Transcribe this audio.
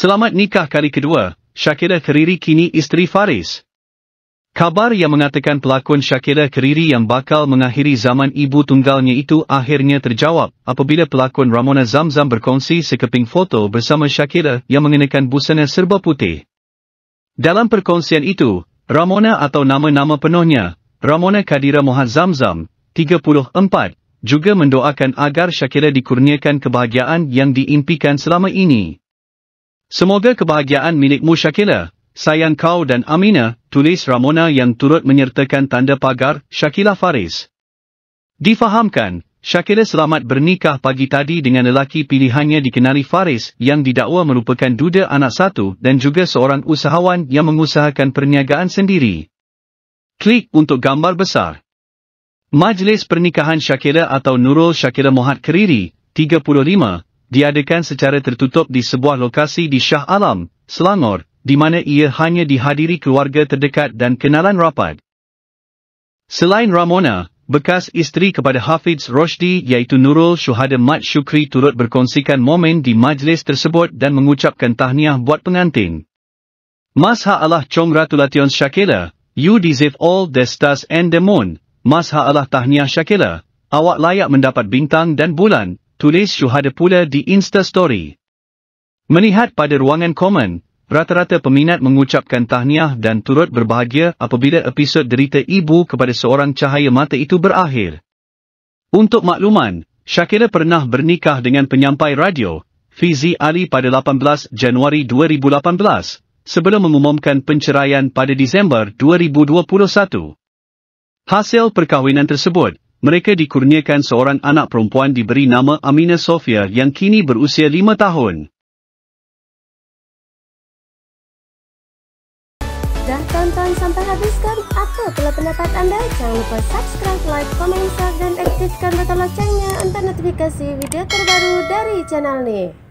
Selamat nikah kali kedua, Shakira Keriri kini isteri Faris. Kabar yang mengatakan pelakon Shakira Keriri yang bakal mengakhiri zaman ibu tunggalnya itu akhirnya terjawab apabila pelakon Ramona Zamzam berkongsi sekeping foto bersama Shakira yang mengenakan busana serba putih. Dalam perkongsian itu, Ramona atau nama-nama penuhnya, Ramona Kadira Mohan Zamzam, 34, juga mendoakan agar Shakira dikurniakan kebahagiaan yang diimpikan selama ini. Semoga kebahagiaan milikmu Shakila. Sayang kau dan Amina, tulis Ramona yang turut menyertakan tanda pagar, Shakila Faris. Difahamkan, Shakila selamat bernikah pagi tadi dengan lelaki pilihannya dikenali Faris yang didakwa merupakan duda anak satu dan juga seorang usahawan yang mengusahakan perniagaan sendiri. Klik untuk gambar besar. Majlis Pernikahan Shakira atau Nurul Shakira Mohad Keriri, 35, diadakan secara tertutup di sebuah lokasi di Shah Alam, Selangor, di mana ia hanya dihadiri keluarga terdekat dan kenalan rapat. Selain Ramona, bekas isteri kepada Hafiz Roshdi iaitu Nurul Syuhada Mat Shukri turut berkongsikan momen di majlis tersebut dan mengucapkan tahniah buat pengantin. Mas Allah Chong Ratulation Shakila, you deserve all the stars and the moon. Mas Allah Tahniah Shakila, awak layak mendapat bintang dan bulan, tulis syuhada pula di Insta Story. Melihat pada ruangan komen, rata-rata peminat mengucapkan tahniah dan turut berbahagia apabila episod derita ibu kepada seorang cahaya mata itu berakhir. Untuk makluman, Shakira pernah bernikah dengan penyampai radio, Fizi Ali pada 18 Januari 2018, sebelum mengumumkan penceraian pada Disember 2021. Hasil perkahwinan tersebut, mereka dikurniakan seorang anak perempuan diberi nama Amina Sofia yang kini berusia lima tahun. Dah tonton sampai habis kan? Apa pula pendapat anda? Jangan lupa subscribe, like, komen, share dan aktifkan butang loncengnya untuk notifikasi video terbaru dari channel ni.